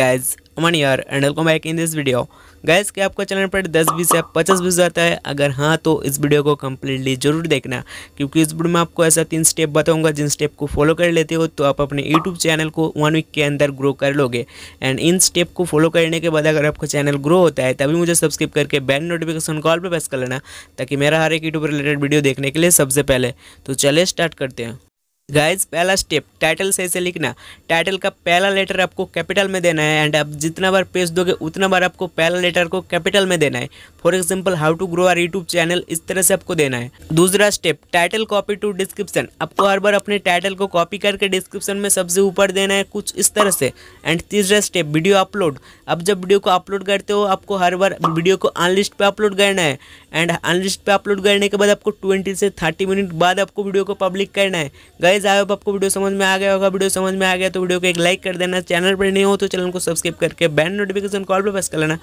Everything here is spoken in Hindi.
गाइज अमन यार and welcome back in this video guys के आपका चैनल पर 10 बीस या पचास बीस आता है अगर हाँ तो इस वीडियो को कम्प्लीटली जरूर देखना क्योंकि इस वीडियो में आपको ऐसा तीन स्टेप बताऊंगा जिन स्टेप को फॉलो कर लेते हो तो आप अपने यूट्यूब चैनल को वन वीक के अंदर ग्रो कर लोगे एंड इन स्टेप को फॉलो करने के बाद अगर आपका चैनल ग्रो होता है तभी मुझे सब्सक्राइब करके बैन नोटिफिकेशन कॉल पर प्रेस कर लेना ताकि मेरा हर एक यूट्यूब रिलेटेड वीडियो देखने के लिए सबसे पहले तो चले स्टार्ट करते हैं गाइज पहला स्टेप टाइटल से ऐसे लिखना टाइटल का पहला लेटर आपको कैपिटल में देना है एंड आप जितना बार पेज दोगे उतना बार आपको पहला लेटर को कैपिटल में देना है for example how to grow your YouTube channel इस तरह से आपको देना है दूसरा step title copy to description आपको हर बार अपने टाइटल को कॉपी करके डिस्क्रिप्शन में सबसे ऊपर देना है कुछ इस तरह से एंड तीसरा स्टेप वीडियो अपलोड अब जब वीडियो को अपलोड करते हो आपको हर बार वीडियो को अनलिस्ट पर अपलोड करना है एंड अनलिस्ट पर अपलोड करने के बाद आपको ट्वेंटी से थर्टी मिनट बाद आपको वीडियो को पब्लिक करना है गाइज गाइज आई होप आपको वीडियो समझ में आ गया होगा वीडियो समझ में आ गया तो वीडियो को एक लाइक कर देना चैनल पर नहीं हो तो चैनल को सब्सक्राइब करके बैन नोटिफिकेशन कॉल पर बस कर लेना